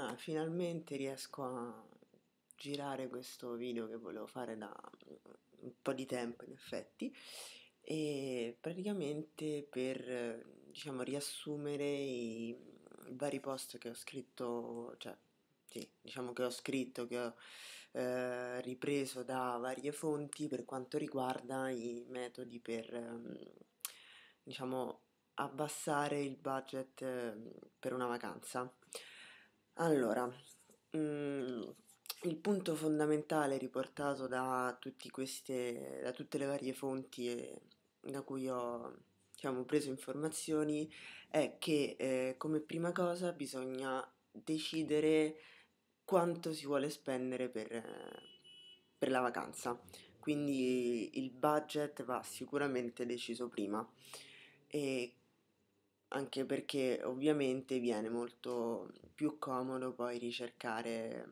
Ah, finalmente riesco a girare questo video che volevo fare da mm, un po' di tempo in effetti e praticamente per diciamo riassumere i vari post che ho scritto, cioè sì, diciamo che ho scritto, che ho eh, ripreso da varie fonti per quanto riguarda i metodi per mm, diciamo abbassare il budget mm, per una vacanza. Allora, mhmm, il punto fondamentale riportato da tutti queste da tutte le varie fonti, ehm, da cui ho, diciamo, preso informazioni è che, ehm, come prima cosa bisogna decidere quanto si vuole spendere per per la vacanza, quindi il budget va sicuramente deciso prima. E anche perché ovviamente viene molto più comodo poi ricercare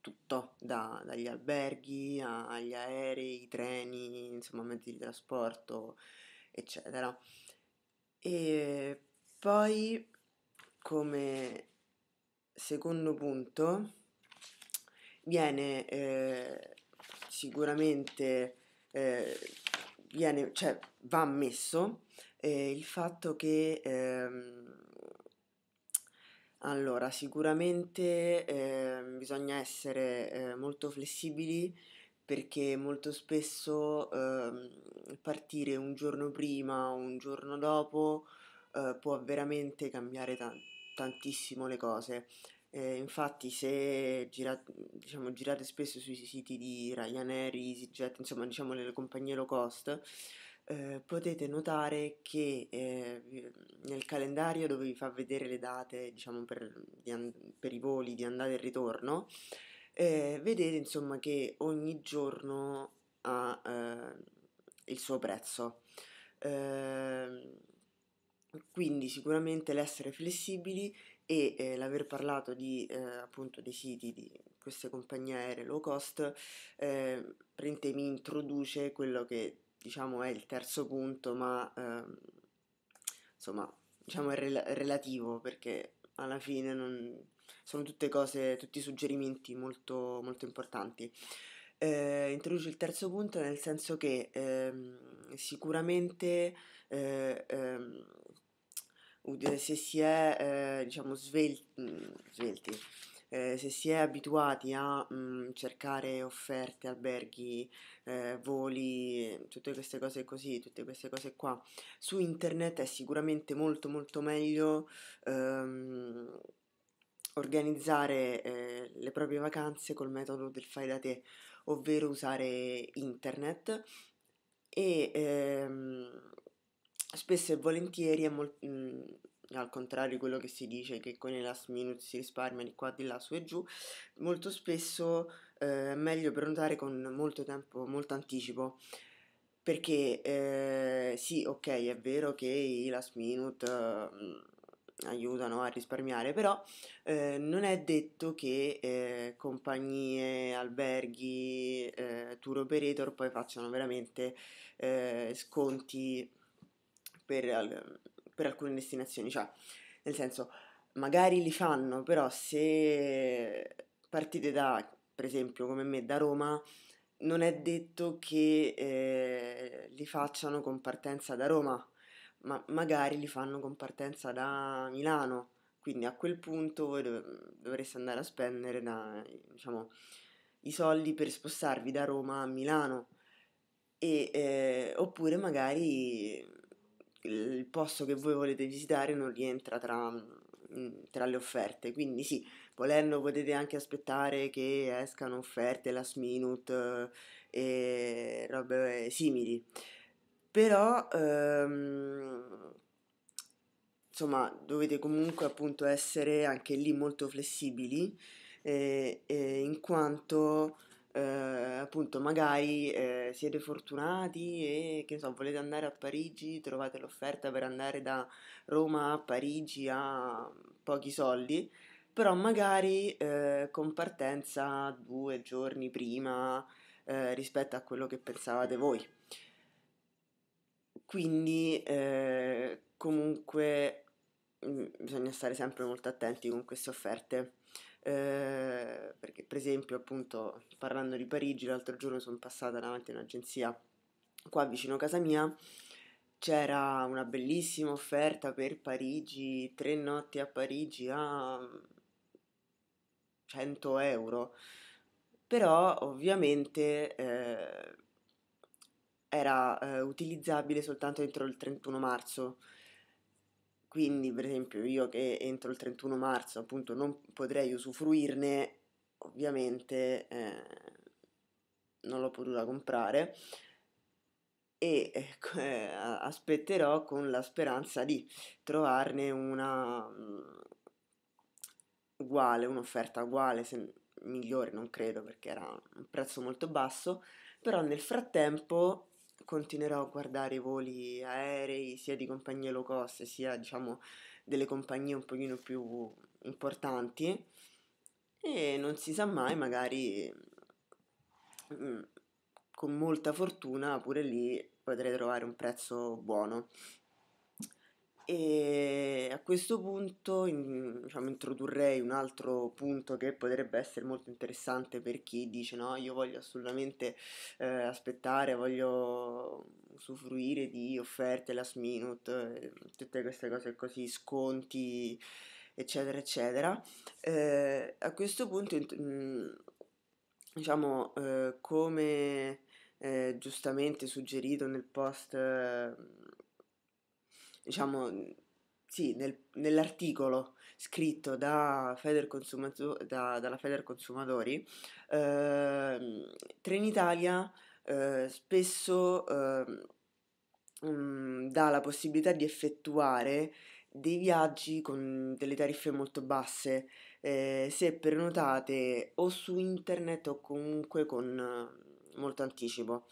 tutto, da, dagli alberghi agli aerei, i treni, insomma mezzi di trasporto, eccetera. E poi come secondo punto viene eh, sicuramente eh, viene, cioè, va messo eh, il fatto che... Ehm, allora, sicuramente eh, bisogna essere eh, molto flessibili perché molto spesso eh, partire un giorno prima o un giorno dopo eh, può veramente cambiare ta- tantissimo le cose. Eh, infatti, se gira- diciamo, girate spesso sui siti di Ryanair, EasyJet, insomma, diciamo le compagnie low cost, eh, potete notare che eh, nel calendario dove vi fa vedere le date diciamo, per, di, per i voli di andata e ritorno, eh, vedete insomma che ogni giorno ha eh, il suo prezzo. Ehm, quindi sicuramente l'essere flessibili e eh, l'aver parlato di, eh, appunto dei siti di queste compagnie aeree low cost eh, mi introduce quello che diciamo è il terzo punto, ma ehm, insomma, diciamo è rel- relativo perché alla fine non... sono tutte cose, tutti suggerimenti molto, molto importanti. Eh, introduce il terzo punto nel senso che ehm, sicuramente eh, ehm, se si è eh, diciamo svel- svelti mm, eh, se si è abituati a mh, mhmm, cercare offerte, alberghi, eh, voli, tutte queste cose così, tutte queste cose qua, su internet è sicuramente molto molto meglio ehm, organizzare eh, le proprie vacanze col metodo del fai da te, ovvero usare internet e ehm, spesso e volentieri è molto mhmm, al contrario di quello che si dice che con i last minute si risparmia di qua, di là, su e giù, molto spesso eh, è meglio prenotare con molto tempo, molto anticipo. Perché eh, sì, ok, è vero che i last minute eh, aiutano a risparmiare, però eh, non è detto che eh, compagnie, alberghi, eh, tour operator poi facciano veramente sconti per per alcune destinazioni, cioè nel senso magari li fanno, però se partite da, per esempio, come me, da Roma, non è detto che eh, li facciano con partenza da Roma, ma magari li fanno con partenza da Milano, quindi a quel punto voi dov- dovreste andare a spendere da, diciamo, i soldi per spostarvi da Roma a Milano, e, eh, oppure magari il posto che voi volete visitare non rientra tra, mm, tra le offerte. Quindi sì, volendo potete anche aspettare che escano offerte last minute eh, e robe simili. Però ehm, insomma dovete comunque appunto essere anche lì molto flessibili eh, eh, in quanto eh, appunto magari eh, siete fortunati e che so, volete andare a Parigi, trovate l'offerta per andare da Roma a Parigi a pochi soldi, però magari eh, con partenza due giorni prima eh, rispetto a quello che pensavate voi. Quindi eh, comunque mm, bisogna stare sempre molto attenti con queste offerte eh, perché per esempio appunto parlando di Parigi l'altro giorno sono passata davanti a un'agenzia qua vicino a casa mia c'era una bellissima offerta per Parigi, tre notti a Parigi a 100 mm, euro, però ovviamente eh, era eh, utilizzabile soltanto entro il 31 marzo, quindi, per esempio, io che entro il 31 marzo appunto non potrei usufruirne, ovviamente eh, non l'ho potuta comprare e ecco, eh, aspetterò con la speranza di trovarne una mm, uguale, un'offerta uguale, se migliore non credo perché era un prezzo molto basso, però nel frattempo continuerò a guardare i voli aerei sia di compagnie low cost sia diciamo delle compagnie un pochino più importanti e non si sa mai magari mm, con molta fortuna pure lì potrei trovare un prezzo buono e a questo punto in, diciamo, introdurrei un altro punto che potrebbe essere molto interessante per chi dice no, io voglio assolutamente eh, aspettare, voglio usufruire di offerte last minute, tutte queste cose così, sconti, eccetera, eccetera. Eh, a questo punto, in, mm, diciamo, eh, come eh, giustamente suggerito nel post diciamo, sì, nel, nell'articolo scritto da Feder da, dalla Feder Consumatori, eh, Trenitalia eh, spesso eh, mh, mm, dà la possibilità di effettuare dei viaggi con delle tariffe molto basse eh, se prenotate o su internet o comunque con molto anticipo.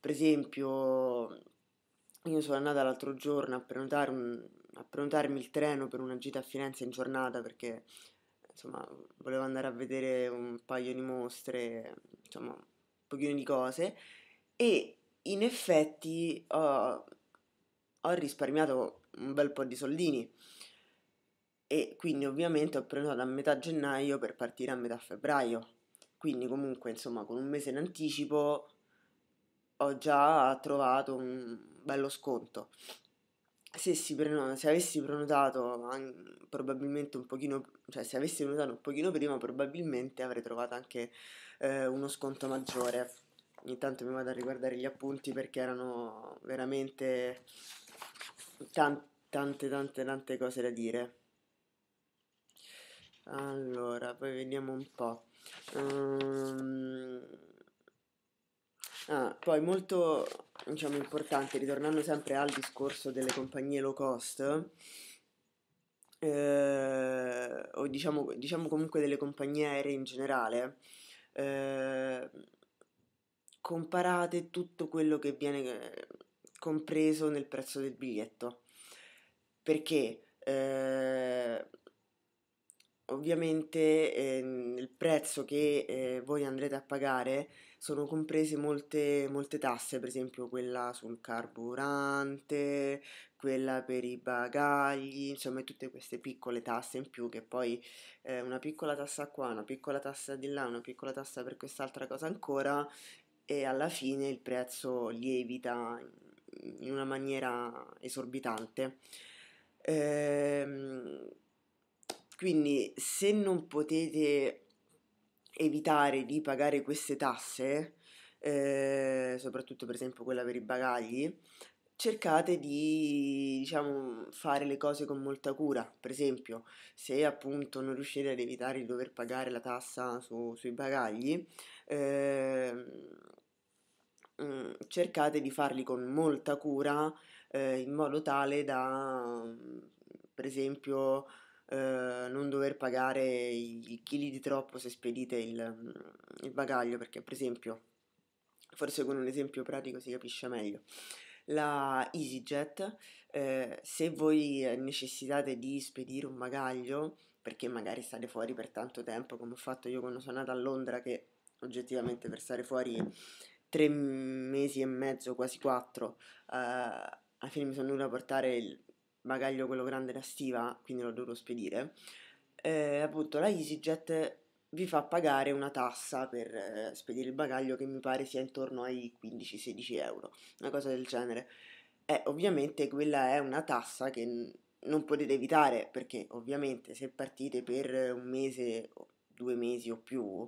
Per esempio, io sono andata l'altro giorno a, prenotare un, a prenotarmi il treno per una gita a Firenze in giornata perché insomma volevo andare a vedere un paio di mostre, insomma un pochino di cose e in effetti ho, ho risparmiato un bel po' di soldini e quindi ovviamente ho prenotato a metà gennaio per partire a metà febbraio. Quindi comunque insomma con un mese in anticipo ho già trovato un bello sconto. Se, si prenota, se avessi prenotato an- probabilmente un pochino, cioè se avessi prenotato un pochino prima probabilmente avrei trovato anche eh, uno sconto maggiore. Ogni tanto mi vado a riguardare gli appunti perché erano veramente tante tante tante tante cose da dire. Allora, poi vediamo un po'. Um Ah. poi molto diciamo, importante, ritornando sempre al discorso delle compagnie low cost, eh, o diciamo, diciamo, comunque delle compagnie aeree in generale, eh, comparate tutto quello che viene compreso nel prezzo del biglietto. Perché eh, ovviamente eh, il prezzo che eh, voi andrete a pagare sono comprese molte, molte tasse, per esempio quella sul carburante, quella per i bagagli, insomma tutte queste piccole tasse in più che poi eh, una piccola tassa qua, una piccola tassa di là, una piccola tassa per quest'altra cosa ancora e alla fine il prezzo lievita in una maniera esorbitante. Ehm, quindi se non potete evitare di pagare queste tasse, eh, soprattutto per esempio quella per i bagagli, cercate di diciamo, fare le cose con molta cura. Per esempio, se appunto non riuscite ad evitare di dover pagare la tassa su, sui bagagli, eh, cercate di farli con molta cura eh, in modo tale da, per esempio, eh, non dover pagare i, i chili di troppo se spedite il, il bagaglio, perché per esempio, forse con un esempio pratico si capisce meglio la EasyJet, eh, se voi necessitate di spedire un bagaglio, perché magari state fuori per tanto tempo, come ho fatto io quando sono andata a Londra, che oggettivamente per stare fuori tre mesi e mezzo, quasi quattro, eh, alla fine mi sono dovuta portare il, bagaglio quello grande da stiva, quindi lo dovrò spedire, eh, appunto la EasyJet vi fa pagare una tassa per eh, spedire il bagaglio che mi pare sia intorno ai 15-16 euro, una cosa del genere. E eh, ovviamente quella è una tassa che n- non potete evitare perché ovviamente se partite per un mese, due mesi o più,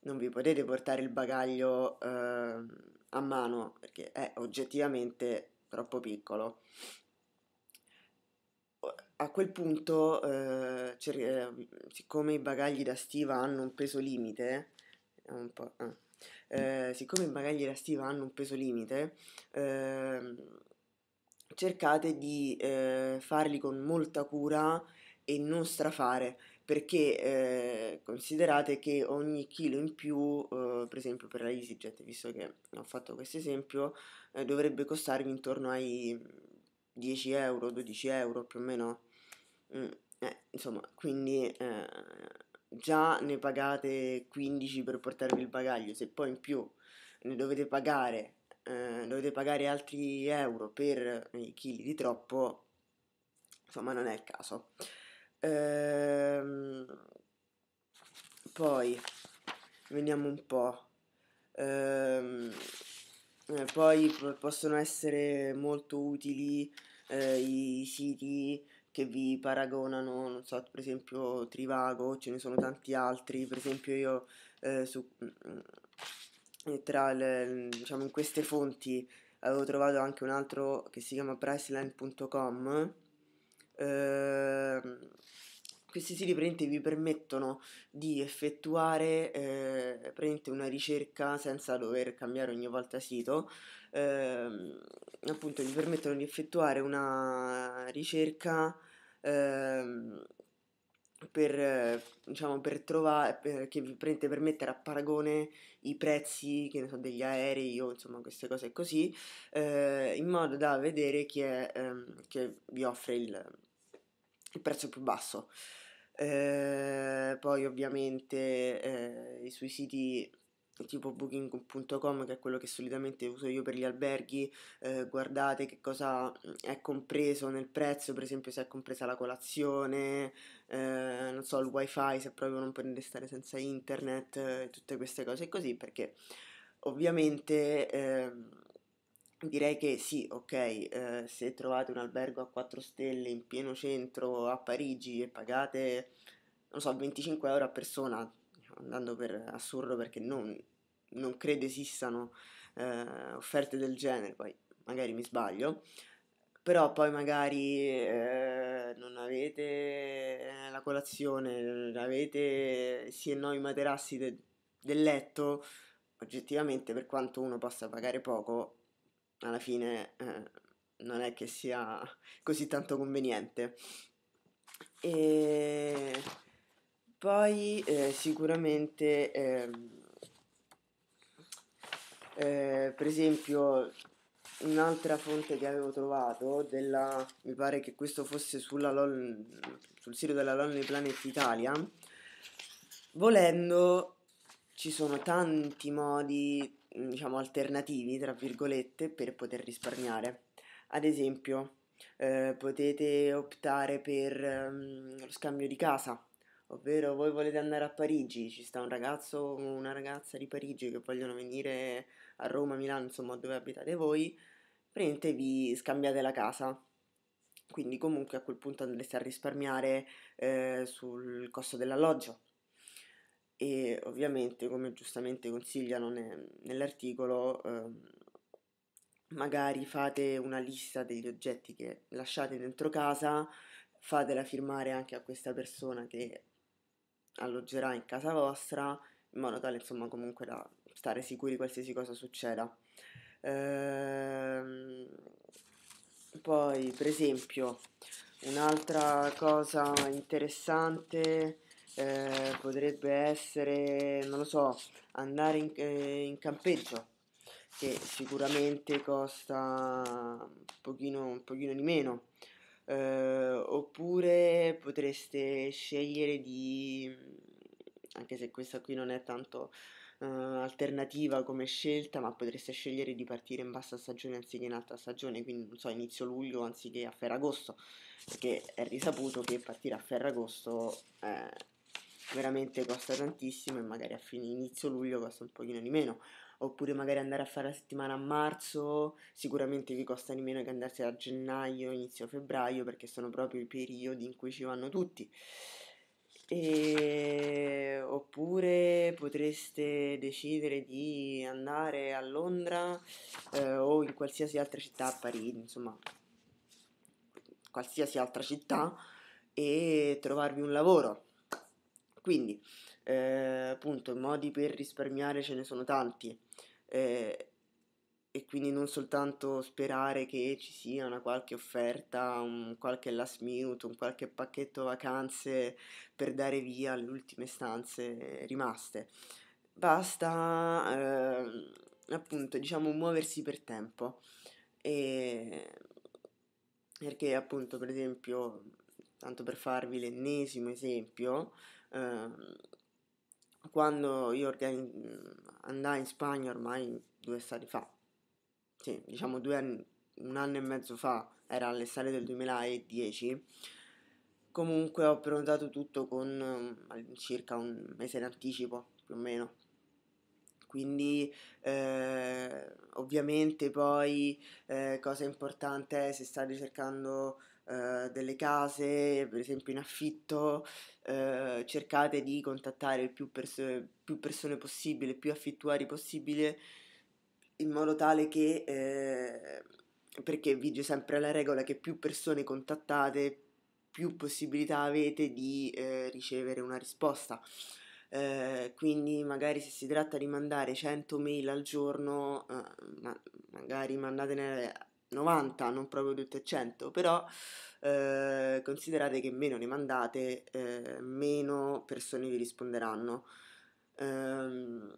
non vi potete portare il bagaglio eh, a mano perché è oggettivamente troppo piccolo a quel punto, eh, ehm, eh, eh, siccome i bagagli da stiva hanno un peso limite, un ah, eh, siccome i bagagli da stiva hanno un peso limite, eh, cercate di eh, farli con molta cura e non strafare perché eh, considerate che ogni chilo in più, eh, per esempio per la EasyJet, visto che ho fatto questo esempio, eh, dovrebbe costarvi intorno ai 10 euro, 12 euro più o meno. Mm, eh, insomma, quindi eh, già ne pagate 15 per portarvi il bagaglio, se poi in più ne dovete pagare, eh, dovete pagare altri euro per i chili di troppo, insomma non è il caso. Ehm, poi, vediamo un po'. Ehm, eh, poi possono essere molto utili eh, i siti che vi paragonano, non so, per esempio Trivago, ce ne sono tanti altri, per esempio io eh, su, mm, tra le, diciamo, in queste fonti avevo trovato anche un altro che si chiama priceline.com questi siti praticamente vi permettono di effettuare eh, una ricerca senza dover cambiare ogni volta sito, eh, appunto vi permettono di effettuare una ricerca eh, per, diciamo, per trovare, per, che vi per mettere a paragone i prezzi, che ne so, degli aerei o insomma queste cose così, eh, in modo da vedere chi è ehm, che vi offre il il prezzo più basso. Eh, poi ovviamente eh, sui siti tipo booking.com che è quello che solitamente uso io per gli alberghi eh, guardate che cosa mm, è compreso nel prezzo per esempio se è compresa la colazione eh, non so il wifi se proprio non potete stare senza internet eh, tutte queste cose così perché ovviamente ehm, Direi che sì, ok, eh, se trovate un albergo a 4 stelle in pieno centro a Parigi e pagate, non so, 25 euro a persona, andando per assurdo perché non, non credo esistano eh, offerte del genere, poi magari mi sbaglio, però poi magari eh, non avete la colazione, non avete sì e no i materassi de- del letto, oggettivamente per quanto uno possa pagare poco, alla fine eh, non è che sia così tanto conveniente. E poi eh, sicuramente, ehm, eh, per esempio, un'altra fonte che avevo trovato, della, mi pare che questo fosse LOL, sul sito della Lonely Planet Italia, volendo ci sono tanti modi Mm, diciamo, alternativi, tra virgolette, per poter risparmiare. Ad esempio, eh, potete optare per um, lo scambio di casa, ovvero voi volete andare a Parigi, ci sta un ragazzo o una ragazza di Parigi che vogliono venire a Roma, Milano, insomma dove abitate voi, praticamente vi scambiate la casa. Quindi comunque a quel punto andreste a risparmiare eh, sul costo dell'alloggio e ovviamente come giustamente consigliano ne- nell'articolo ehm, magari fate una lista degli oggetti che lasciate dentro casa, fatela firmare anche a questa persona che alloggerà in casa vostra, in modo tale insomma comunque da stare sicuri qualsiasi cosa succeda. Ehm, poi per esempio un'altra cosa interessante eh, potrebbe essere, non lo so, andare in, eh, in campeggio, che sicuramente costa un pochino, un pochino di meno. Eh, oppure potreste scegliere di, anche se questa qui non è tanto eh, alternativa come scelta, ma potreste scegliere di partire in bassa stagione anziché in alta stagione, quindi non so, inizio luglio anziché a Ferragosto, perché è risaputo che partire a Ferragosto eh, veramente costa tantissimo e magari a fine inizio luglio costa un pochino di meno oppure magari andare a fare la settimana a marzo sicuramente vi costa di meno che andarsi a gennaio inizio febbraio perché sono proprio i periodi in cui ci vanno tutti e... oppure potreste decidere di andare a Londra eh, o in qualsiasi altra città a Parigi, insomma, qualsiasi altra città e trovarvi un lavoro. Quindi, eh, appunto, modi per risparmiare ce ne sono tanti eh, e quindi non soltanto sperare che ci sia una qualche offerta, un qualche last minute, un qualche pacchetto vacanze per dare via alle ultime stanze rimaste. Basta, eh, appunto, diciamo, muoversi per tempo. E perché appunto, per esempio, tanto per farvi l'ennesimo esempio, Ehm, quando io organi- andai in Spagna ormai due stati fa, sì, diciamo due anni, un anno e mezzo fa, era all'estate del 2010, comunque ho prenotato tutto con ehm, circa un mese in anticipo, più o meno. Quindi eh, ovviamente poi eh, cosa importante è se state cercando eh, delle case, per esempio in affitto, eh, cercate di contattare più, perso- più, persone possibile, più affittuari possibile, in modo tale che, eh, perché vige sempre la regola che più persone contattate, più possibilità avete di eh, ricevere una risposta. Eh, quindi magari se si tratta di mandare 100 mail al giorno, eh, ma magari mandatene 90, non proprio tutte 100, però eh, considerate che meno ne mandate, eh, meno persone vi risponderanno. Ehm,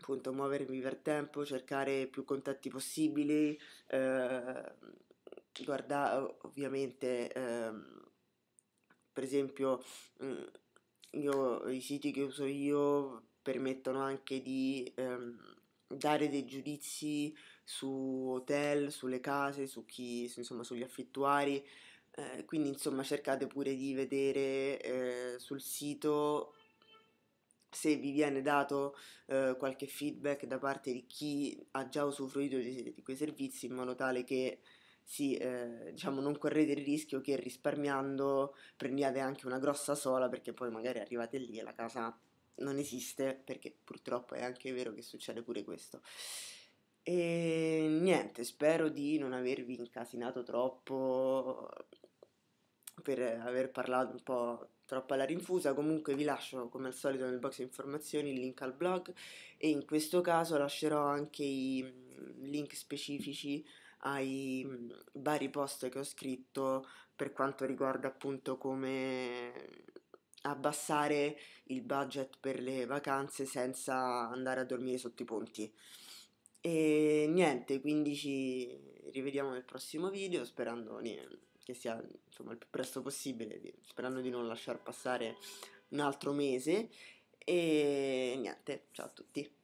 appunto, muovervi per tempo, cercare più contatti possibili, eh, guardare ovviamente, ehm, per esempio, mm, io, i siti che uso io permettono anche di ehm, dare dei giudizi su hotel, sulle case, su chi, insomma, sugli affittuari. Eh, quindi insomma cercate pure di vedere eh, sul sito se vi viene dato eh, qualche feedback da parte di chi ha già usufruito di, di quei servizi in modo tale che sì, eh, diciamo, non correte il rischio che risparmiando prendiate anche una grossa sola perché poi magari arrivate lì e la casa non esiste perché purtroppo è anche vero che succede pure questo. E ehm, niente, spero di non avervi incasinato troppo per aver parlato un po' troppo alla rinfusa. Comunque vi lascio come al solito nel box informazioni il link al blog e in questo caso lascerò anche i mm, link specifici ai mm, vari post che ho scritto per quanto riguarda appunto come abbassare il budget per le vacanze senza andare a dormire sotto i ponti. E niente, quindi ci rivediamo nel prossimo video, sperando che sia insomma, il più presto possibile, sperando di non lasciar passare un altro mese. E niente, ciao a tutti.